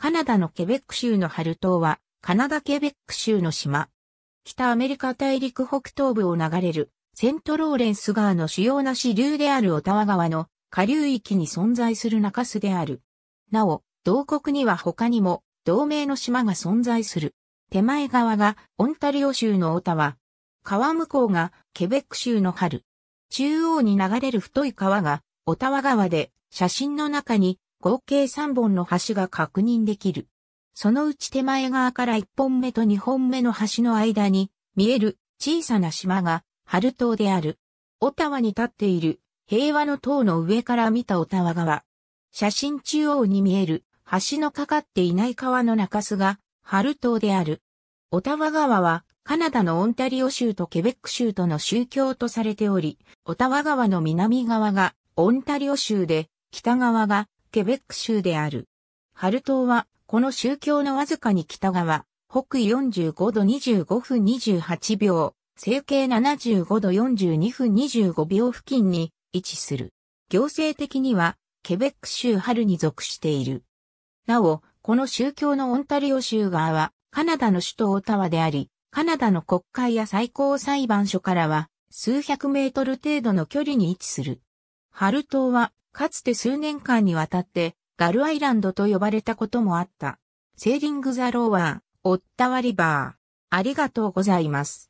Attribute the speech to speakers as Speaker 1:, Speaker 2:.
Speaker 1: カナダ
Speaker 2: のケベック州のハル島は、カナダケベック州の島。北アメリカ大陸北東部を流れる、セントローレンス川の主要な支流であるオタワ川の下流域に存在する中州である。なお、同国には他にも、同盟の島が存在する。手前側がオンタリオ州のオタワ。川向こうがケベック州の春。中央に流れる太い川がオタワ川で写真の中に合計3本の橋が確認できる。そのうち手前側から1本目と2本目の橋の間に見える小さな島が春島である。オタワに立っている平和の塔の上から見たオタワ川。写真中央に見える橋のかかっていない川の中州が春島である。オタワ川はカナダのオンタリオ州とケベック州との宗教とされており、オタワ川の南側がオンタリオ州で、北側がケベック州である。ハル島は、この宗教のわずかに北側、北緯45度25分28秒、西経75度42分25秒付近に位置する。行政的には、ケベック州春に属している。なお、この宗教のオンタリオ州側は、カナダの首都オタワであり、カナダの国会や最高裁判所からは、数百メートル程度の距離に位置する。ハル島はかつて数年間にわたって、ガルアイランドと呼ばれたこともあった。セーリング・ザ・ローワー、オッタワ・リバー。ありがとうございます。